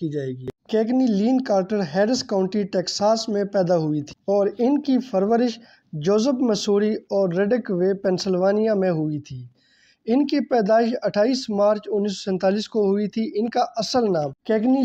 की जाएगी Cagney Lynn Carter Harris County Texas में पैदा हुई थी और इनकी परवरिश जोसेफ मसूरी और रेडिक वे पेंसिल्वानिया में हुई थी इनकी पैदाइश 28 मार्च उन्नीस को हुई थी इनका असल नाम कैगनी